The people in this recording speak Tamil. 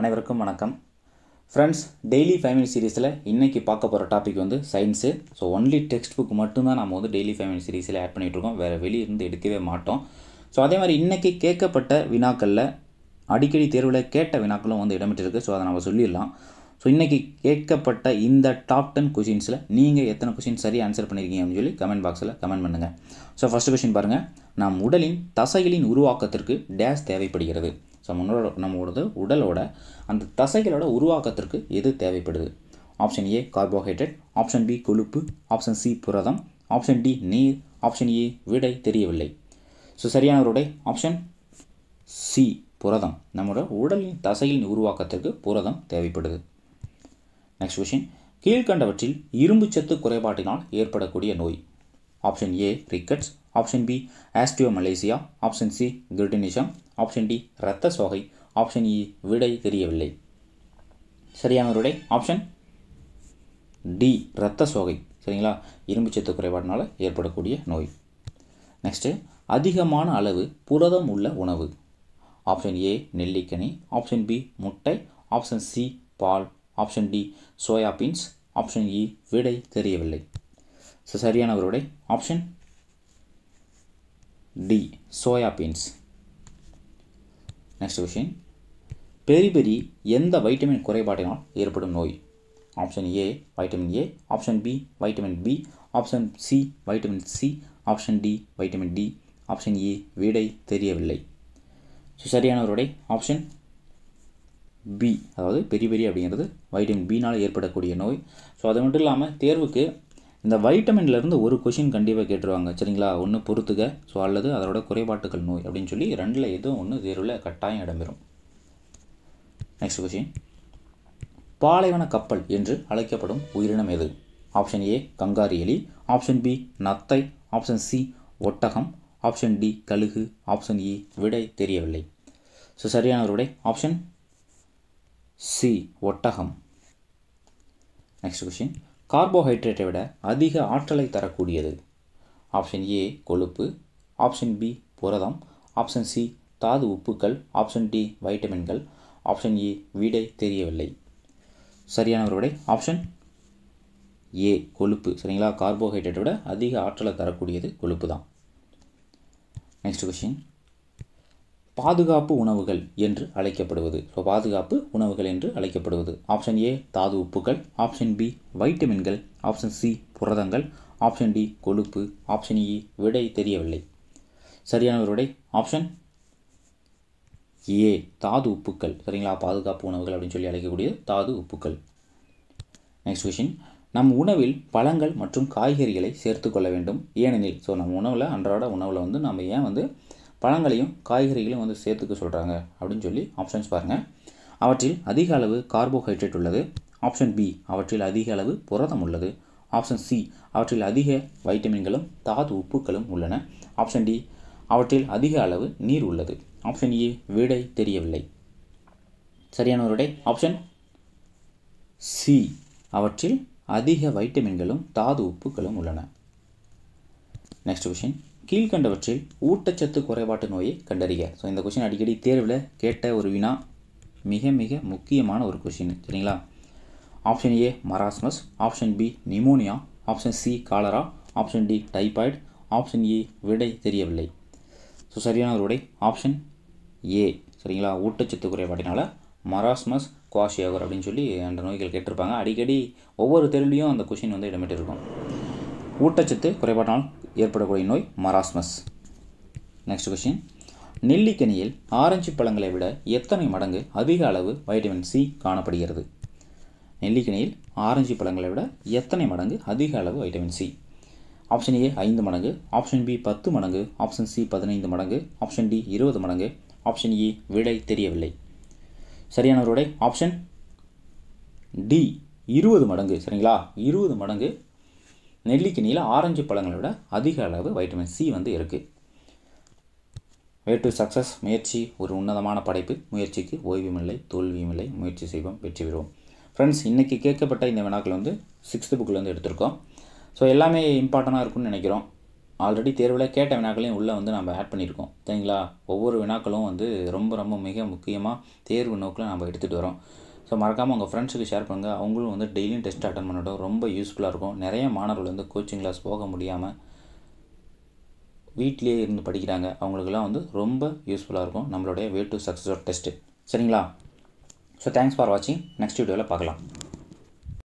அனைவருக்கும் வணக்கம் ஃப்ரெண்ட்ஸ் டெய்லி ஃபேமிலி சீரீஸில் இன்றைக்கி பார்க்க போகிற டாபிக் வந்து science so only text book மட்டும்தான் நம்ம வந்து டெய்லி ஃபேமிலி சீரீஸில் ஆட் பண்ணிகிட்ருக்கோம் வேறு வெளியிருந்து எடுக்கவே மாட்டோம் ஸோ அதே மாதிரி இன்றைக்கி கேட்கப்பட்ட வினாக்களில் அடிக்கடி தேர்வில் கேட்ட வினாக்களும் வந்து இடம்பெற்றிருக்கு ஸோ அதை நம்ம சொல்லிடலாம் ஸோ இன்றைக்கி கேட்கப்பட்ட இந்த டாப் டென் கொஷின்ஸில் நீங்கள் எத்தனை கொஷின் சரி ஆன்சர் பண்ணியிருக்கீங்க அப்படின்னு சொல்லி கமெண்ட் பாக்ஸில் கமெண்ட் பண்ணுங்கள் ஸோ ஃபஸ்ட் கொஷின் பாருங்கள் நம் உடலின் தசைகளின் உருவாக்கத்திற்கு டேஷ் தேவைப்படுகிறது ஸோ முன்னோட நம்மளோட உடலோட அந்த தசைகளோட உருவாக்கத்திற்கு எது தேவைப்படுது option A carbohydrate option B கொழுப்பு ஆப்ஷன் சி புரதம் ஆப்ஷன் டி நீர் ஆப்ஷன் ஏ e, விடை தெரியவில்லை ஸோ சரியான ஆப்ஷன் சி புரதம் நம்மளோட உடலின் தசையின் உருவாக்கத்திற்கு புரதம் தேவைப்படுது நெக்ஸ்ட் கொஷின் கீழ்கண்டவற்றில் இரும்புச்சத்து குறைபாட்டினால் ஏற்படக்கூடிய நோய் option A rickets option B osteomalacia option C cretinism option D இரத்த சோகை ஆப்ஷன் இ விடை தெரியவில்லை சரியான விடை ஆப்ஷன் டி இரத்த சோகை சரிங்களா இரும்புச்சத்து குறைபாடினால் ஏற்படக்கூடிய நோய் நெக்ஸ்ட்டு அதிகமான அளவு புரதம் உள்ள உணவு ஆப்ஷன் ஏ நெல்லிக்கனி ஆப்ஷன் பி முட்டை ஆப்ஷன் சி பால் option D soya beans option E விடை தெரியவில்லை சரியானவருடைய option D soya beans next question beriberi எந்த வைட்டமின் குறைபாட்டினால் ஏற்படும் நோய் option A vitamin A option B vitamin B option C vitamin C option D vitamin D option A விடை தெரியவில்லை ஸோ சரியானவருடைய ஆப்ஷன் பி அதாவது பெரிய பெரிய அப்படிங்கிறது வைட்டமின் பினால் ஏற்படக்கூடிய நோய் ஸோ அது மட்டும் இல்லாமல் தேர்வுக்கு இந்த வைட்டமின்லேருந்து ஒரு கொஷின் கண்டிப்பாக கேட்டுருவாங்க சரிங்களா ஒன்று பொறுத்துக ஸோ அல்லது அதோட குறைபாட்டுகள் நோய் அப்படின்னு சொல்லி ரெண்டில் எதுவும் ஒன்று தேர்வில் கட்டாயம் இடம்பெறும் நெக்ஸ்ட் கொஷின் பாலைவன கப்பல் என்று அழைக்கப்படும் உயிரினம் எது ஆப்ஷன் ஏ கங்காரி எலி ஆப்ஷன் பி நத்தை ஆப்ஷன் சி ஒட்டகம் ஆப்ஷன் டி கழுகு ஆப்ஷன் இ e, விடை தெரியவில்லை ஸோ சரியான விடை ஆப்ஷன் சி ஒட்டகம் நெக்ஸ்ட் கொஷின் கார்போஹைட்ரேட்டை விட அதிக ஆற்றலை தரக்கூடியது ஆப்ஷன் ஏ கொழுப்பு ஆப்ஷன் பி புரதம் ஆப்ஷன் சி தாது உப்புக்கள் ஆப்ஷன் டி வைட்டமின்கள் ஆப்ஷன் ஏ e, வீடை தெரியவில்லை சரியானவர் விடை ஆப்ஷன் ஏ கொழுப்பு சரிங்களா கார்போஹைட்ரேட்டை விட அதிக ஆற்றலை தரக்கூடியது கொழுப்பு தான் நெக்ஸ்ட் கொஷின் பாதுகாப்பு உணவுகள் என்று அழைக்கப்படுவது ஸோ பாதுகாப்பு உணவுகள் என்று அழைக்கப்படுவது ஆப்ஷன் ஏ தாது உப்புகள் ஆப்ஷன் பி வைட்டமின்கள் ஆப்ஷன் சி புரதங்கள் ஆப்ஷன் டி கொழுப்பு ஆப்ஷன் இ e, விடை தெரியவில்லை சரியான ஒரு விடை ஆப்ஷன் ஏ தாது உப்புக்கள் சரிங்களா பாதுகாப்பு உணவுகள் அப்படின்னு சொல்லி அழைக்கக்கூடிய தாது உப்புக்கள் நெக்ஸ்ட் கொஷின் நம் உணவில் பழங்கள் மற்றும் காய்கறிகளை சேர்த்து கொள்ள வேண்டும் ஏனெனில் ஸோ நம்ம உணவில் அன்றாட உணவில் வந்து நம்ம ஏன் வந்து பழங்களையும் காய்கறிகளையும் வந்து சேர்த்துக்க சொல்கிறாங்க அப்படின்னு சொல்லி ஆப்ஷன்ஸ் பாருங்கள் அவற்றில் அதிக அளவு கார்போஹைட்ரேட் உள்ளது ஆப்ஷன் பி அவற்றில் அதிக அளவு புரதம் உள்ளது ஆப்ஷன் சி அவற்றில் அதிக வைட்டமின்களும் தாது உப்புக்களும் உள்ளன ஆப்ஷன் டி அவற்றில் அதிக அளவு நீர் உள்ளது ஆப்ஷன் ஏ e, விடை தெரியவில்லை சரியான ஒரு ஆப்ஷன் சி அவற்றில் அதிக வைட்டமின்களும் தாது உப்புகளும் உள்ளன நெக்ஸ்ட் கொஷின் கீழ்கண்டவற்றில் ஊட்டச்சத்து குறைபாட்டு நோயை கண்டறிய ஸோ இந்த கொஷின் அடிக்கடி தேர்வில் கேட்ட ஒரு வினா மிக மிக முக்கியமான ஒரு கொஷின் சரிங்களா option A marasmus option B pneumonia option C cholera option D typhoid option A விடை தெரியவில்லை ஸோ சரியான ஒரு விடை ஆப்ஷன் ஏ சரிங்களா ஊட்டச்சத்து குறைபாட்டினால் மராஸ்மஸ் குவாஷியாகர் அப்படின்னு சொல்லி அந்த நோய்கள் கேட்டிருப்பாங்க அடிக்கடி ஒவ்வொரு தெருவிலையும் அந்த கொஷின் வந்து இடம்பெற்றிருக்கும் ஊட்டச்சத்து குறைபாட்டினால் ஏற்படக்கூடிய நோய் மராஸ்மஸ் நெக்ஸ்ட் கொஷின் நெல்லிக்கனியில் ஆரஞ்சு பழங்களை விட எத்தனை மடங்கு அதிக அளவு வைட்டமின் சி காணப்படுகிறது நெல்லிக்கனியில் ஆரஞ்சு பழங்களை விட எத்தனை மடங்கு அதிக அளவு வைட்டமின் சி ஆப்ஷன் ஏ ஐந்து மடங்கு ஆப்ஷன் பி பத்து மடங்கு ஆப்ஷன் சி பதினைந்து மடங்கு ஆப்ஷன் டி இருபது மடங்கு ஆப்ஷன் இ e விடை தெரியவில்லை சரியானவருடைய ஆப்ஷன் டி இருபது மடங்கு சரிங்களா இருபது மடங்கு நெல்லிக்கினியில் ஆரஞ்சு பழங்களை விட அதிக அளவு வைட்டமின் சி வந்து இருக்குது வே டு சக்ஸஸ் முயற்சி ஒரு உன்னதமான படைப்பு முயற்சிக்கு ஓய்வும் இல்லை தோல்வியும் இல்லை முயற்சி செய்வோம் வெற்றி பெறுவோம் ஃப்ரெண்ட்ஸ் இன்றைக்கி கேட்கப்பட்ட இந்த வினாக்கள் வந்து சிக்ஸ்த்து புக்கில் வந்து எடுத்திருக்கோம் ஸோ எல்லாமே இம்பார்ட்டண்ட்டாக இருக்கும்னு நினைக்கிறோம் ஆல்ரெடி தேர்வில் கேட்ட வினாக்களையும் உள்ளே வந்து நம்ம ஆட் பண்ணியிருக்கோம் சரிங்களா ஒவ்வொரு வினாக்களும் வந்து ரொம்ப ரொம்ப மிக முக்கியமாக தேர்வு நோக்கில் நம்ம எடுத்துகிட்டு வரோம் ஸோ மறக்காமல் உங்கள் ஃப்ரெண்ட்ஸுக்கு ஷேர் பண்ணுங்கள் அவங்களும் வந்து டெய்லியும் டெஸ்ட் அட்டன் பண்ணட்டும் ரொம்ப யூஸ்ஃபுல்லாக இருக்கும் நிறைய மாணவர்கள் வந்து கோச்சிங் கிளாஸ் போக முடியாமல் வீட்டிலே இருந்து படிக்கிறாங்க அவங்களுக்குலாம் வந்து ரொம்ப யூஸ்ஃபுல்லாக இருக்கும் நம்மளுடைய way to success of test சரிங்களா ஸோ தேங்க்ஸ் ஃபார் வாட்சிங் நெக்ஸ்ட் வீடியோவில் பார்க்கலாம்